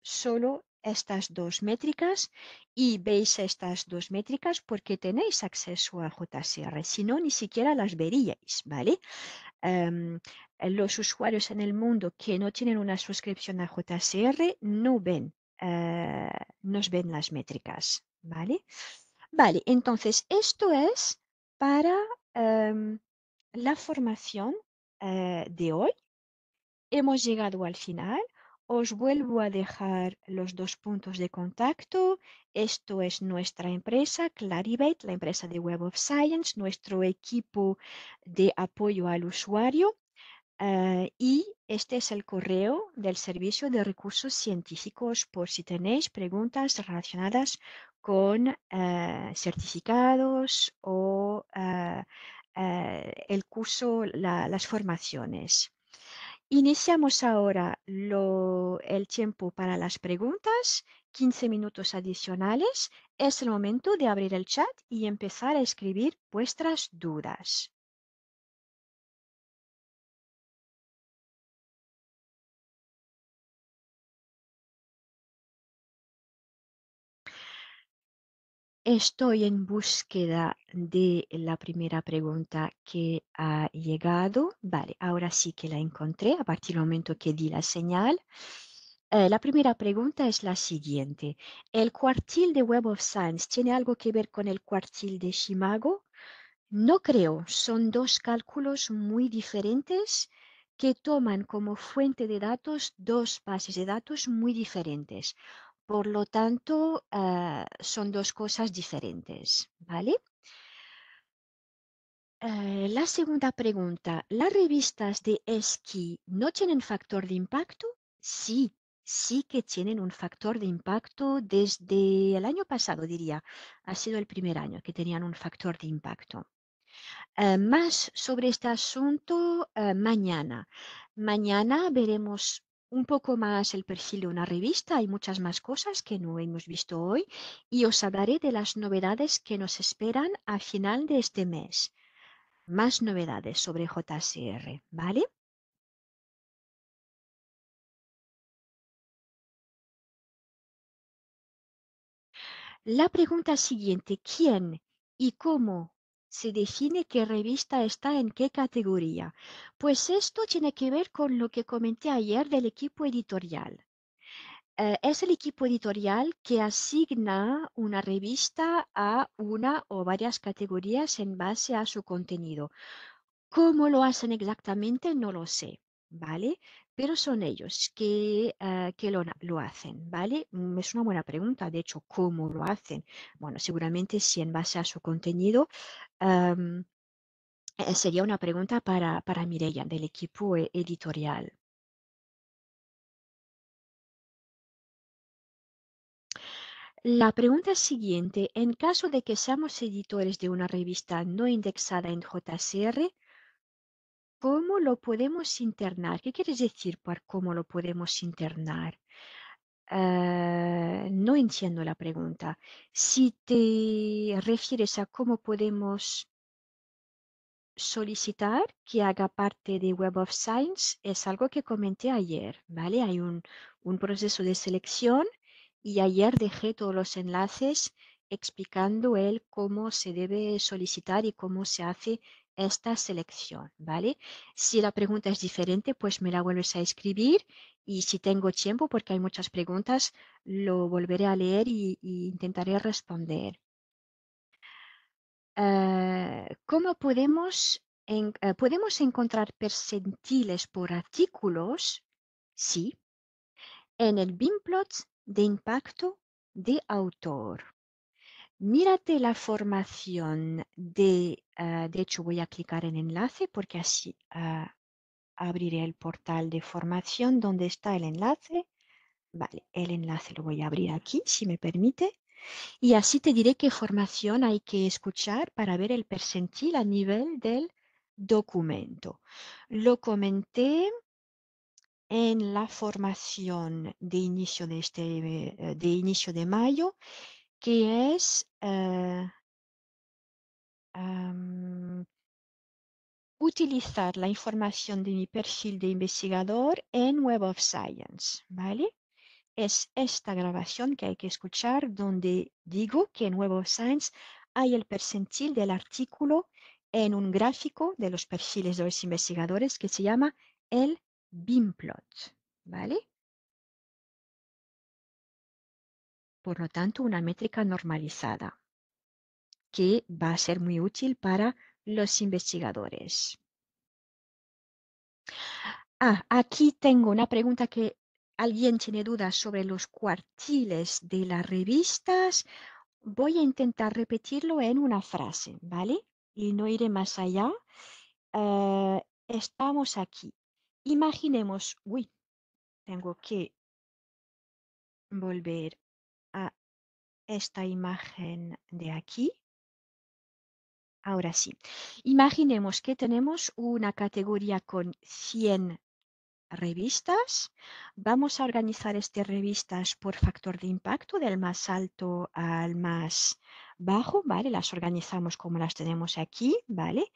solo estas dos métricas y veis estas dos métricas porque tenéis acceso a JCR, si no, ni siquiera las veríais, ¿vale? Em, los usuarios en el mundo que no tienen una suscripción a JCR no ven, eh, nos ven las métricas, ¿vale? Vale, entonces esto es para em, la formación eh, de hoy. Hemos llegado al final. Os vuelvo a dejar los dos puntos de contacto. Esto es nuestra empresa, Clarivate, la empresa de Web of Science, nuestro equipo de apoyo al usuario. Eh, y este es el correo del Servicio de Recursos Científicos por si tenéis preguntas relacionadas con eh, certificados o eh, el curso, las formaciones. Iniciamos ahora el tiempo para las preguntas, 15 minutos adicionales. Es el momento de abrir el chat y empezar a escribir vuestras dudas. Estoy en búsqueda de la primera pregunta que ha llegado. Vale, ahora sí que la encontré a partir del momento que di la señal. Eh, la primera pregunta es la siguiente. ¿El cuartil de Web of Science tiene algo que ver con el cuartil de Shimago? No creo, son dos cálculos muy diferentes que toman como fuente de datos dos bases de datos muy diferentes. Por lo tanto, ah, son dos cosas diferentes, ¿vale? Eh, la segunda pregunta, ¿las revistas de esquí no tienen factor de impacto? Sí, sí que tienen un factor de impacto desde el año pasado, diría. Ha sido el primer año que tenían un factor de impacto. Eh, más sobre este asunto eh, mañana. Mañana veremos un poco más el perfil de una revista. Hay muchas más cosas que no hemos visto hoy y os hablaré de las novedades que nos esperan a final de este mes. Más novedades sobre JSR, ¿vale? La pregunta siguiente, ¿quién y cómo se define qué revista está en qué categoría. Pues esto tiene que ver con lo que comenté ayer del equipo editorial. Eh, es el equipo editorial que asigna una revista a una o varias categorías en base a su contenido. ¿Cómo lo hacen exactamente? No lo sé, ¿vale? pero son ellos que, eh, lo, hacen, ¿vale? Mm, es una buena pregunta, de hecho, ¿cómo lo hacen? Bueno, seguramente si en base a su contenido, em, eh, sería una pregunta para, para Mireia, del equipo e, editorial. La pregunta siguiente, en caso de que seamos editores de una revista no indexada en JCR, ¿Cómo lo podemos internar? ¿Qué quieres decir por cómo lo podemos internar? Ah, no entiendo la pregunta. Si te refieres a cómo podemos solicitar que haga parte de Web of Science, es algo que comenté ayer, ¿vale? Hay un, un proceso de selección y ayer dejé todos los enlaces explicando él cómo se debe solicitar y cómo se hace esta selección, ¿vale? Si la pregunta es diferente, pues me la vuelves a escribir y si tengo tiempo, porque hay muchas preguntas, lo volveré a leer y, intentaré responder. Eh, ¿Cómo podemos, eh, podemos encontrar percentiles por artículos? Sí, en el BIMplot de impacto de autor. Mírate la formación de, ah, de hecho voy a clicar en enlace porque así ah, abriré el portal de formación donde está el enlace. Vale, el enlace lo voy a abrir aquí si me permite. Y así te diré qué formación hay que escuchar para ver el percentil a nivel del documento. Lo comenté en la formación de inicio de, este, eh, de, inicio de mayo que es eh, utilizar la información de mi perfil de investigador en Web of Science, ¿vale? Es esta grabación que hay que escuchar donde digo que en Web of Science hay el percentil del artículo en un gráfico de los perfiles de los investigadores que se llama el BIMplot, ¿vale? por lo tanto una métrica normalizada, que va a ser muy útil para los investigadores. Ah, aquí tengo una pregunta que alguien tiene dudas sobre los cuartiles de las revistas. Voy a intentar repetirlo en una frase, ¿vale? Y no iré más allá. Eh, estamos aquí. Imaginemos, uy, tengo que volver a esta imagen de aquí. Ahora sí, imaginemos que tenemos una categoría con 100 revistas. Vamos a organizar estas revistas por factor de impacto, del más alto al más bajo, ¿vale? Las organizamos como las tenemos aquí, ¿vale?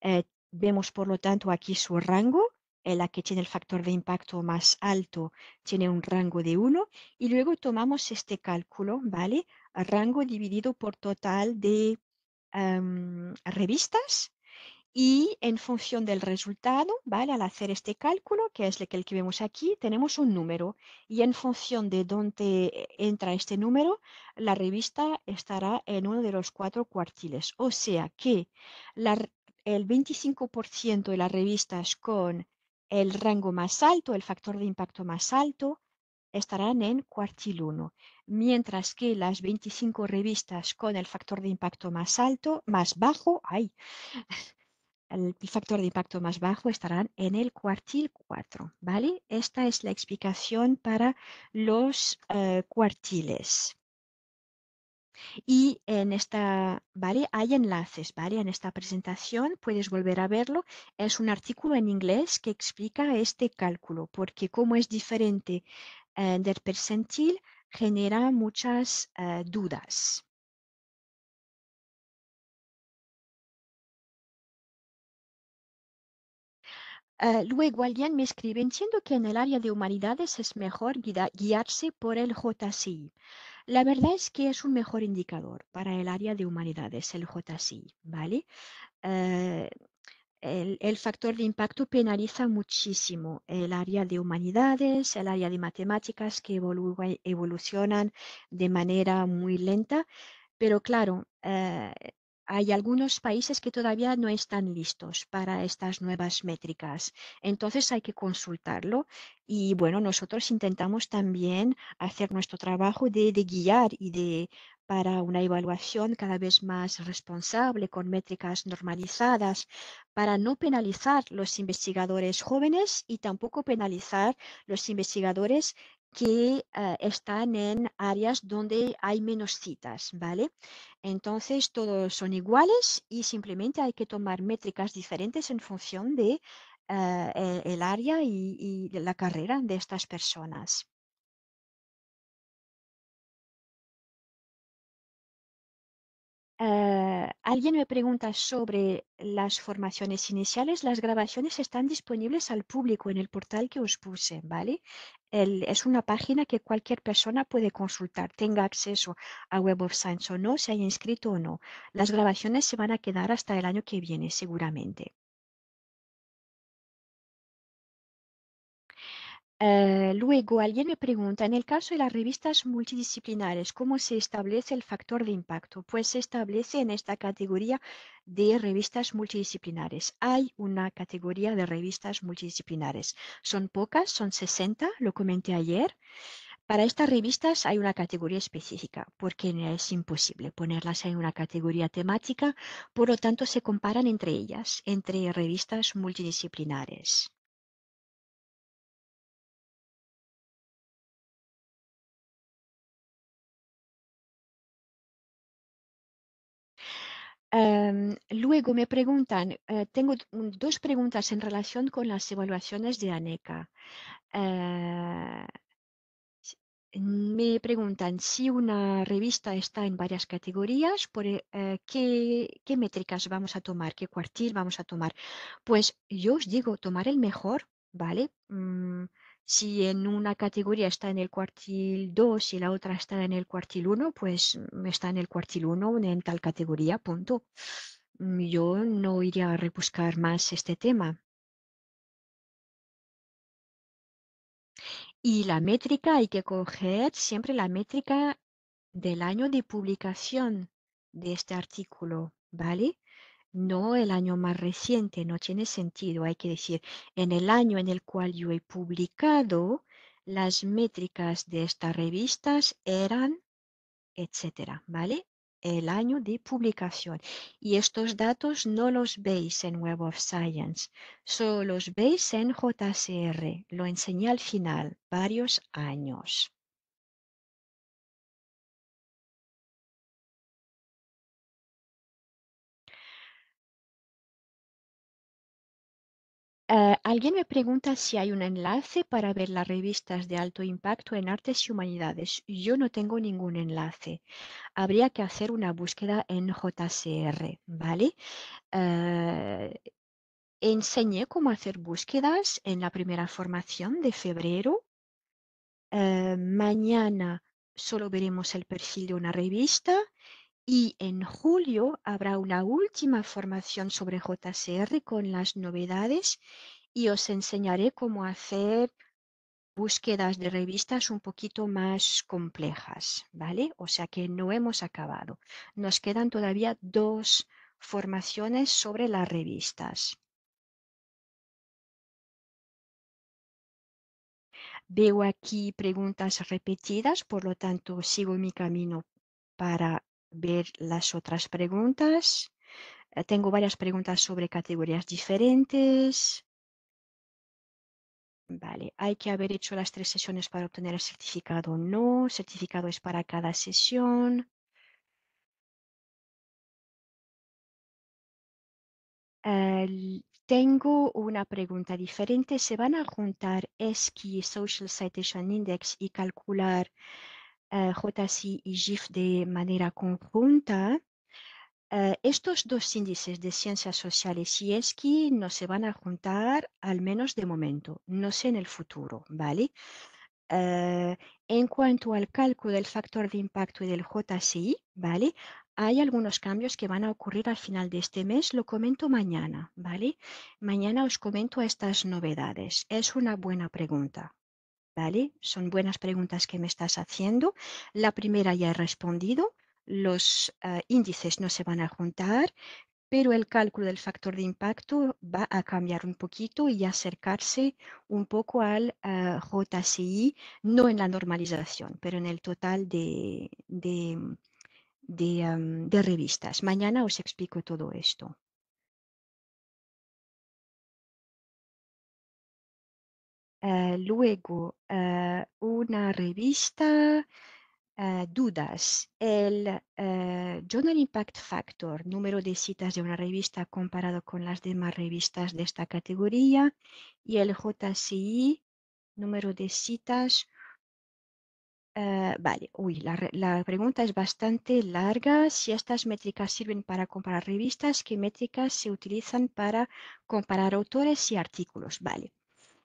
Eh, vemos, por lo tanto, aquí su rango eh, la que tiene el factor de impacto más alto tiene un rango de 1 y luego tomamos este cálculo, ¿vale? Rango dividido por total de revistas y en función del resultado, ¿vale? Al hacer este cálculo, que es el que vemos aquí, tenemos un número y en función de dónde entra este número, la revista estará en uno de los cuatro cuartiles. O sea que el 25% de las revistas con el rango más alto, el factor de impacto más alto, estarán en cuartil 1, mientras que las 25 revistas con el factor de impacto más alto, más bajo, hay el factor de impacto más bajo estarán en el cuartil 4, ¿vale? Esta es la explicación para los eh, cuartiles. Y en esta, ¿vale? Hay enlaces, ¿vale? En esta presentación puedes volver a verlo. Es un artículo en inglés que explica este cálculo, porque como es diferente eh, del percentil, genera muchas eh, dudas. Ah, luego alguien me escribe, entiendo que en el área de humanidades es mejor guiarse por el JCI. La verdad es que es un mejor indicador para el área de humanidades, el JCI, ¿vale? Ah, el, factor de impacto penaliza muchísimo el área de humanidades, el área de matemáticas que evolucionan de manera muy lenta, pero claro, ah, hay algunos países que todavía no están listos para estas nuevas métricas. Entonces hay que consultarlo y bueno, nosotros intentamos también hacer nuestro trabajo de, guiar y de para una evaluación cada vez más responsable con métricas normalizadas para no penalizar los investigadores jóvenes y tampoco penalizar los investigadores que eh, están en áreas donde hay menos citas, ¿vale? Entonces, todos son iguales y simplemente hay que tomar métricas diferentes en función de eh, e, el área y, y la carrera de estas personas. Eh, alguien me pregunta sobre las formaciones iniciales. Las grabaciones están disponibles al público en el portal que os puse, ¿vale? es una página que cualquier persona puede consultar, tenga acceso a Web of Science o no, se haya inscrito o no. Las grabaciones se van a quedar hasta el año que viene, seguramente. Eh, luego, alguien me pregunta, en el caso de las revistas multidisciplinares, ¿cómo se establece el factor de impacto? Pues se establece en esta categoría de revistas multidisciplinares. Hay una categoría de revistas multidisciplinares. Son pocas, son 60, lo comenté ayer. Para estas revistas hay una categoría específica, porque es imposible ponerlas en una categoría temática, por lo tanto se comparan entre ellas, entre revistas multidisciplinares. Em, luego me preguntan, eh, tengo dos preguntas en relación con las evaluaciones de ANECA. Eh, me preguntan si una revista está en varias categorías, por, e, eh, ¿qué, métricas vamos a tomar, qué cuartil vamos a tomar. Pues yo os digo, tomar el mejor, ¿vale? Mm, si en una categoría está en el cuartil 2 y la otra está en el cuartil 1, pues mm, está en el cuartil 1 en tal categoría, punto. Mm, yo no iría a rebuscar más este tema. Y la métrica hay que coger siempre la métrica del año de publicación de este artículo, ¿vale? no el año más reciente, no tiene sentido, hay que decir, en el año en el cual yo he publicado, las métricas de estas revistas eran, etcétera, ¿vale? El año de publicación. Y estos datos no los veis en Web of Science, solo los veis en JCR, lo enseñé al final, varios años. Eh, alguien me pregunta si hay un enlace para ver las revistas de alto impacto en artes y humanidades. Yo no tengo ningún enlace. Habría que hacer una búsqueda en JCR, ¿vale? Eh, enseñé cómo hacer búsquedas en la primera formación de febrero. Eh, mañana solo veremos el perfil de una revista y en julio habrá una última formación sobre JCR con las novedades y os enseñaré cómo hacer búsquedas de revistas un poquito más complejas, ¿vale? O sea que no hemos acabado. Nos quedan todavía dos formaciones sobre las revistas. Veo aquí preguntas repetidas, por lo tanto sigo mi camino para ver las otras preguntas. Eh, tengo varias preguntas sobre categorías diferentes. Vale, hay que haber hecho las tres sesiones para obtener el certificado. No, certificado es para cada sesión. tengo una pregunta diferente. ¿Se van a juntar ESCI, Social Citation Index y calcular eh, JSI y GIF de manera conjunta, eh, estos dos índices de ciencias sociales y ESCI no se van a juntar, al menos de momento, no sé en el futuro, ¿vale? Eh, en cuanto al cálculo del factor de impacto y del JCI, ¿vale? Hay algunos cambios que van a ocurrir al final de este mes, lo comento mañana, ¿vale? Mañana os comento estas novedades. Es una buena pregunta, son buenas preguntas que me estás haciendo. La primera ya he respondido. Los eh, índices no se van a juntar, pero el cálculo del factor de impacto va a cambiar un poquito y acercarse un poco al eh, JCI, no en la normalización, pero en el total de, de revistas. Mañana os explico todo esto. Eh, luego, eh, una revista eh, dudas. El Journal Impact Factor, número de citas de una revista comparado con las demás revistas de esta categoría, y el JCI, número de citas. vale, uy, la, la, pregunta es bastante larga. Si estas métricas sirven para comparar revistas, ¿qué métricas se utilizan para comparar autores y artículos? Vale.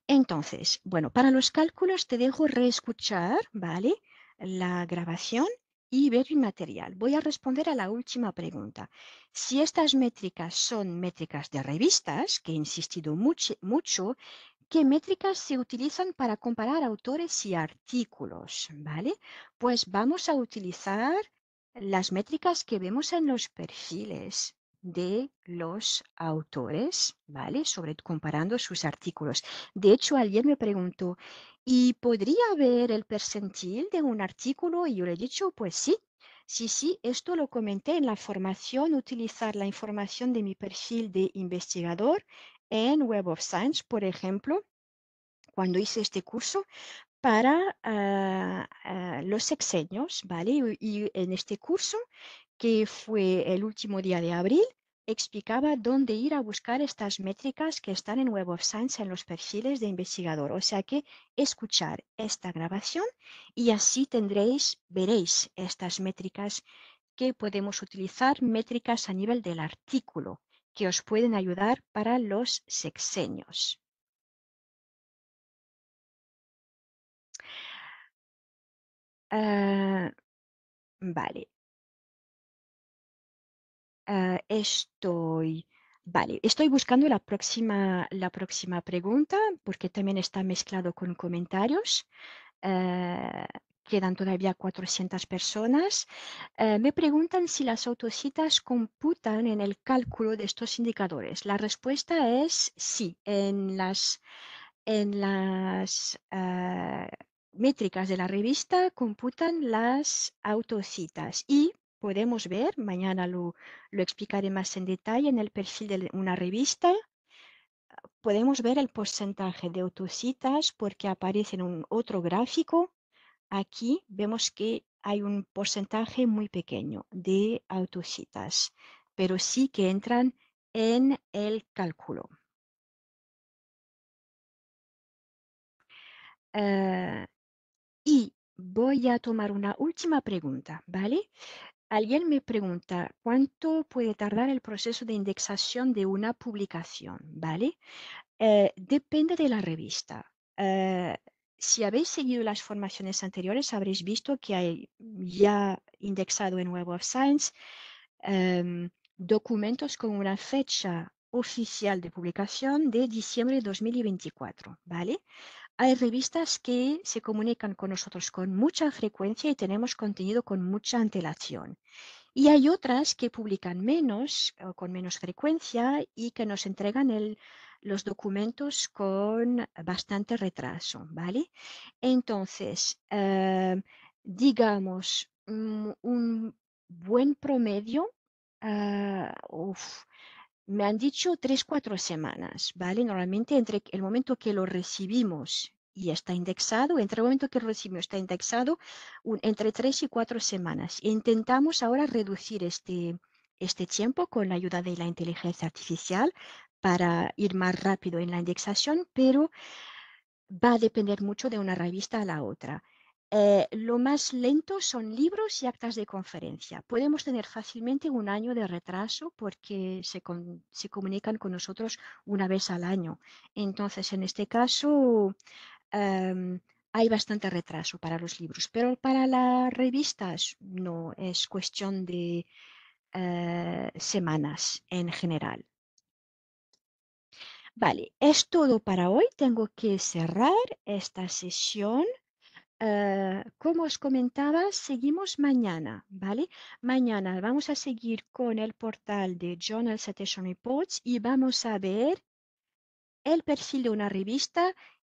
Entonces, bueno, para los cálculos te dejo reescuchar, ¿vale? La grabación y ver el material. Voy a responder a la última pregunta. Si estas métricas son métricas de revistas, que he insistido mucho, mucho ¿qué métricas se utilizan para comparar autores y artículos? ¿Vale? Pues vamos a utilizar las métricas que vemos en los perfiles, de los autores, ¿vale? Sobre comparando sus artículos. De hecho, alguien me preguntó, ¿y podría ver el percentil de un artículo? Y yo le he dicho, pues sí, Sí, sí, esto lo comenté en la formación, utilizar la información de mi perfil de investigador en Web of Science, por ejemplo, cuando hice este curso para ah, ah, los sexenios, ¿vale? y, en este curso que fue el último día de abril, explicaba dónde ir a buscar estas métricas que están en Web of Science en los perfiles de investigador. O sea que escuchar esta grabación y así tendréis, veréis estas métricas que podemos utilizar, métricas a nivel del artículo que os pueden ayudar para los sexenios. Ah, vale, Ah, estoy, vale, estoy buscando la próxima, la próxima pregunta porque también está mezclado con comentarios. Ah, quedan todavía 400 personas. Ah, me preguntan si las autocitas computan en el cálculo de estos indicadores. La respuesta es sí. En las, en las métricas de la revista computan las autocitas y podemos ver, mañana lo, explicaré más en detalle en el perfil de una revista, podemos ver el porcentaje de autocitas porque aparece en un otro gráfico. Aquí vemos que hay un porcentaje muy pequeño de autocitas, pero sí que entran en el cálculo. Eh, y voy a tomar una última pregunta, ¿vale? Alguien me pregunta, ¿cuánto puede tardar el proceso de indexación de una publicación? ¿Vale? Eh, depende de la revista. Eh, si habéis seguido las formaciones anteriores, habréis visto que hay ya indexado en Web of Science em, documentos con una fecha oficial de publicación de diciembre de 2024, ¿vale? Hay revistas que se comunican con nosotros con mucha frecuencia y tenemos contenido con mucha antelación. Y hay otras que publican menos o con menos frecuencia y que nos entregan el, los documentos con bastante retraso, ¿vale? Entonces, eh, digamos, mm, un buen promedio, ah, me han dicho tres, cuatro semanas, ¿vale? Normalmente entre el momento que lo recibimos y está indexado, entre el momento que lo recibimos está indexado, entre tres y cuatro semanas. Intentamos ahora reducir este, este tiempo con la ayuda de la inteligencia artificial para ir más rápido en la indexación, pero va a depender mucho de una revista a la otra. Eh, lo más lento son libros y actas de conferencia. Podemos tener fácilmente un año de retraso porque se, comunican con nosotros una vez al año. Entonces, en este caso, em, hay bastante retraso para los libros, pero para las revistas no, es cuestión de eh, semanas en general. Vale, es todo para hoy. Tengo que cerrar esta sesión. Eh, como os comentaba, seguimos mañana, ¿vale? Mañana vamos a seguir con el portal de Journal Citation Reports y vamos a ver el perfil de una revista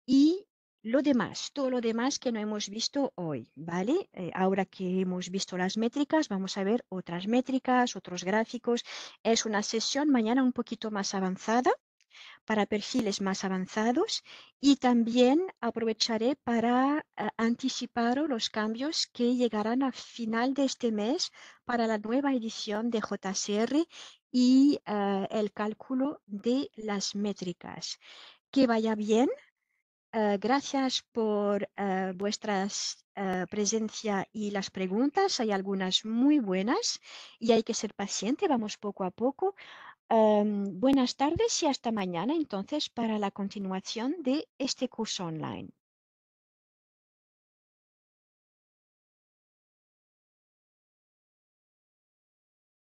y lo demás, todo lo demás que no hemos visto hoy, ¿vale? Eh, ahora que hemos visto las métricas, vamos a ver otras métricas, otros gráficos. Es una sesión mañana un poquito más avanzada para perfiles más avanzados y también aprovecharé para eh, anticipar los cambios que llegarán a final de este mes para la nueva edición de JCR y eh, el cálculo de las métricas. Que vaya bien. Eh, gracias por vuestra presencia y las preguntas. Hay algunas muy buenas y hay que ser paciente. Vamos poco a poco. Em, buenas tardes y hasta mañana entonces para la continuación de este curso online.